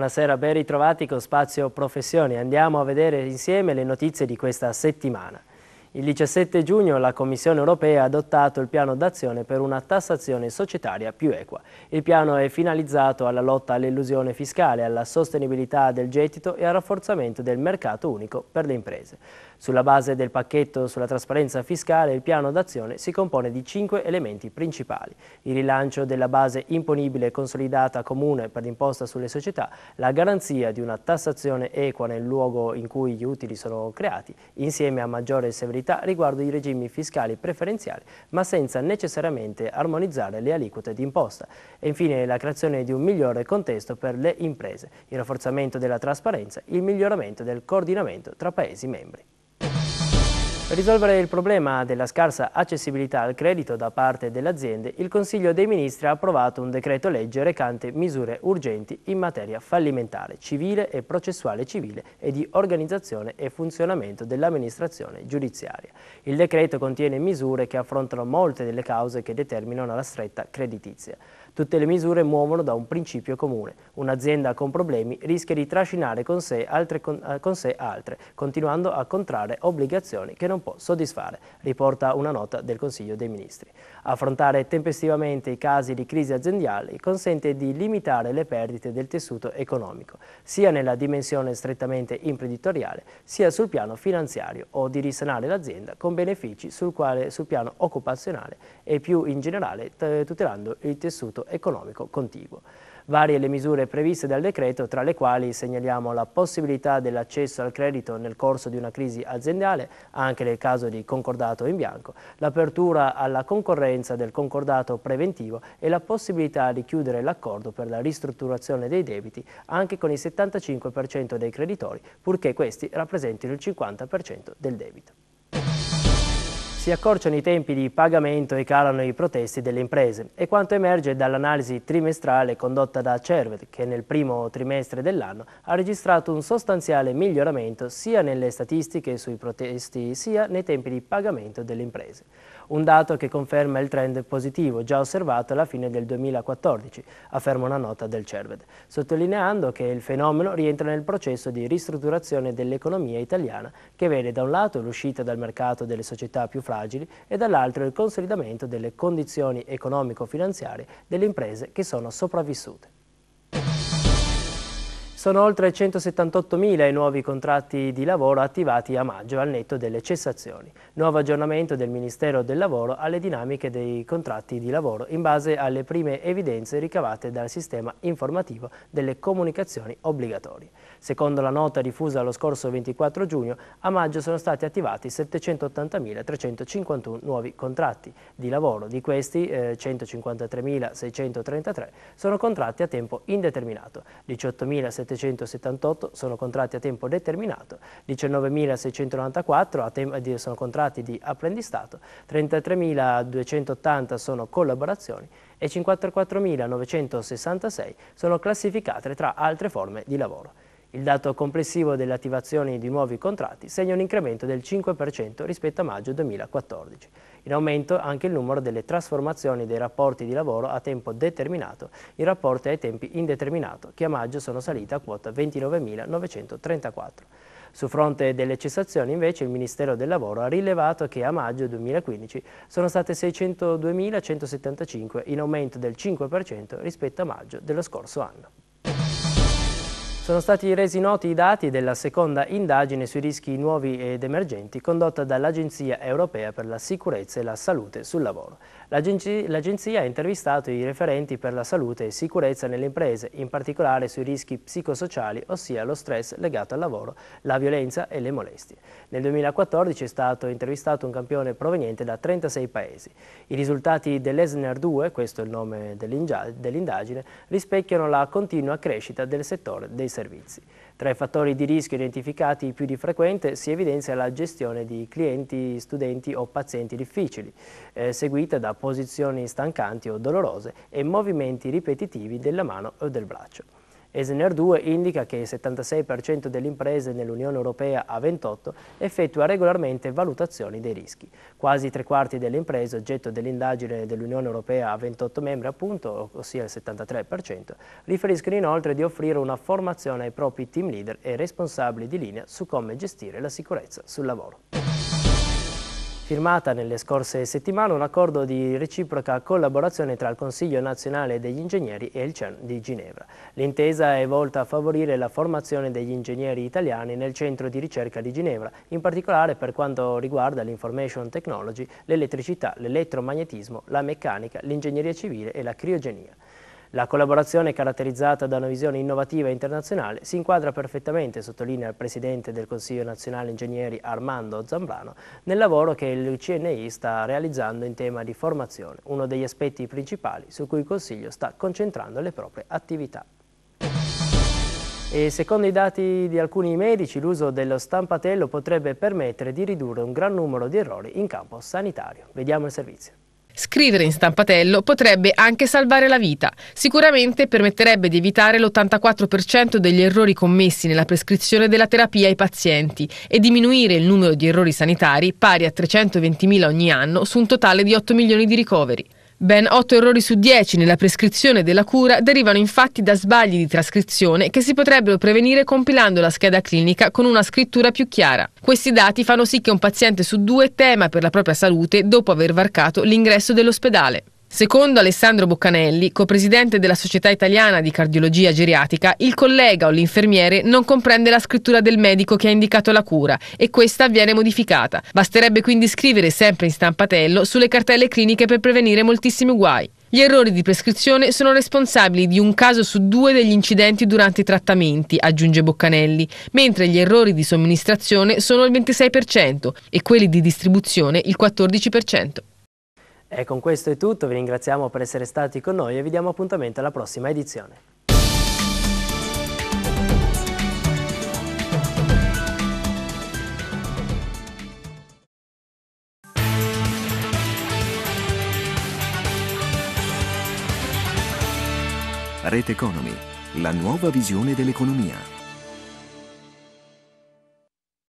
buonasera, ben ritrovati con Spazio Professioni. Andiamo a vedere insieme le notizie di questa settimana. Il 17 giugno la Commissione europea ha adottato il piano d'azione per una tassazione societaria più equa. Il piano è finalizzato alla lotta all'illusione fiscale, alla sostenibilità del gettito e al rafforzamento del mercato unico per le imprese. Sulla base del pacchetto sulla trasparenza fiscale, il piano d'azione si compone di cinque elementi principali. Il rilancio della base imponibile consolidata comune per l'imposta sulle società, la garanzia di una tassazione equa nel luogo in cui gli utili sono creati, insieme a maggiore severità fiscalità riguardo i regimi fiscali preferenziali, ma senza necessariamente armonizzare le aliquote di imposta. E infine la creazione di un migliore contesto per le imprese, il rafforzamento della trasparenza, il miglioramento del coordinamento tra Paesi membri. Per Risolvere il problema della scarsa accessibilità al credito da parte delle aziende, il Consiglio dei Ministri ha approvato un decreto legge recante misure urgenti in materia fallimentare, civile e processuale civile e di organizzazione e funzionamento dell'amministrazione giudiziaria. Il decreto contiene misure che affrontano molte delle cause che determinano la stretta creditizia. Tutte le misure muovono da un principio comune. Un'azienda con problemi rischia di trascinare con sé, altre, eh, con sé altre, continuando a contrarre obbligazioni che non può soddisfare, riporta una nota del Consiglio dei Ministri. Affrontare tempestivamente i casi di crisi aziendali consente di limitare le perdite del tessuto economico, sia nella dimensione strettamente imprenditoriale, sia sul piano finanziario o di risanare l'azienda con benefici sul, quale, sul piano occupazionale e più in generale tutelando il tessuto contesto economico contiguo. Varie le misure previste dal decreto, tra le quali segnaliamo la possibilità dell'accesso al credito nel corso di una crisi aziendale, anche nel caso di concordato in bianco, l'apertura alla concorrenza del concordato preventivo e la possibilità di chiudere l'accordo per la ristrutturazione dei debiti anche con il 75% dei creditori, purché questi rappresentino il 50% del debito. Si accorciano i tempi di pagamento e calano i protesti delle imprese. È quanto emerge dall'analisi trimestrale condotta da Cerved, che nel primo trimestre dell'anno ha registrato un sostanziale miglioramento sia nelle statistiche sui protesti sia nei tempi di pagamento delle imprese. Un dato che conferma il trend positivo già osservato alla fine del 2014, afferma una nota del Cerved, sottolineando che il fenomeno rientra nel processo di ristrutturazione dell'economia italiana, che vede da un lato l'uscita dal mercato delle società più fragili fragili e dall'altro il consolidamento delle condizioni economico-finanziarie delle imprese che sono sopravvissute. Sono oltre 178.000 i nuovi contratti di lavoro attivati a maggio al netto delle cessazioni. Nuovo aggiornamento del Ministero del Lavoro alle dinamiche dei contratti di lavoro in base alle prime evidenze ricavate dal sistema informativo delle comunicazioni obbligatorie. Secondo la nota diffusa lo scorso 24 giugno, a maggio sono stati attivati 780.351 nuovi contratti di lavoro. Di questi eh, 153.633 sono contratti a tempo indeterminato, 18.700 778 sono contratti a tempo determinato, 19.694 sono contratti di apprendistato, 33.280 sono collaborazioni e 54.966 sono classificate tra altre forme di lavoro. Il dato complessivo delle attivazioni di nuovi contratti segna un incremento del 5% rispetto a maggio 2014. In aumento anche il numero delle trasformazioni dei rapporti di lavoro a tempo determinato in rapporti ai tempi indeterminato, che a maggio sono salite a quota 29.934. Su fronte delle cessazioni invece il Ministero del Lavoro ha rilevato che a maggio 2015 sono state 602.175 in aumento del 5% rispetto a maggio dello scorso anno. Sono stati resi noti i dati della seconda indagine sui rischi nuovi ed emergenti condotta dall'Agenzia Europea per la Sicurezza e la Salute sul Lavoro. L'agenzia ha intervistato i referenti per la salute e sicurezza nelle imprese, in particolare sui rischi psicosociali, ossia lo stress legato al lavoro, la violenza e le molestie. Nel 2014 è stato intervistato un campione proveniente da 36 paesi. I risultati dell'ESNER 2, questo è il nome dell'indagine, rispecchiano la continua crescita del settore dei servizi. Tra i fattori di rischio identificati più di frequente si evidenzia la gestione di clienti, studenti o pazienti difficili, eh, seguita da posizioni stancanti o dolorose e movimenti ripetitivi della mano o del braccio. ESNER 2 indica che il 76% delle imprese nell'Unione Europea a 28 effettua regolarmente valutazioni dei rischi. Quasi tre quarti delle imprese oggetto dell'indagine dell'Unione Europea a 28 membri, appunto, ossia il 73%, riferiscono inoltre di offrire una formazione ai propri team leader e responsabili di linea su come gestire la sicurezza sul lavoro firmata nelle scorse settimane un accordo di reciproca collaborazione tra il Consiglio nazionale degli ingegneri e il CERN di Ginevra. L'intesa è volta a favorire la formazione degli ingegneri italiani nel centro di ricerca di Ginevra, in particolare per quanto riguarda l'information technology, l'elettricità, l'elettromagnetismo, la meccanica, l'ingegneria civile e la criogenia. La collaborazione caratterizzata da una visione innovativa e internazionale si inquadra perfettamente, sottolinea il Presidente del Consiglio Nazionale Ingegneri Armando Zambrano, nel lavoro che il CNI sta realizzando in tema di formazione, uno degli aspetti principali su cui il Consiglio sta concentrando le proprie attività. E secondo i dati di alcuni medici l'uso dello stampatello potrebbe permettere di ridurre un gran numero di errori in campo sanitario. Vediamo il servizio. Scrivere in stampatello potrebbe anche salvare la vita. Sicuramente permetterebbe di evitare l'84% degli errori commessi nella prescrizione della terapia ai pazienti e diminuire il numero di errori sanitari pari a 320.000 ogni anno su un totale di 8 milioni di ricoveri. Ben 8 errori su 10 nella prescrizione della cura derivano infatti da sbagli di trascrizione che si potrebbero prevenire compilando la scheda clinica con una scrittura più chiara. Questi dati fanno sì che un paziente su due tema per la propria salute dopo aver varcato l'ingresso dell'ospedale. Secondo Alessandro Boccanelli, copresidente della Società Italiana di Cardiologia Geriatica, il collega o l'infermiere non comprende la scrittura del medico che ha indicato la cura e questa viene modificata. Basterebbe quindi scrivere sempre in stampatello sulle cartelle cliniche per prevenire moltissimi guai. Gli errori di prescrizione sono responsabili di un caso su due degli incidenti durante i trattamenti, aggiunge Boccanelli, mentre gli errori di somministrazione sono il 26% e quelli di distribuzione il 14%. E con questo è tutto, vi ringraziamo per essere stati con noi e vi diamo appuntamento alla prossima edizione. Rete Economy, la nuova visione dell'economia.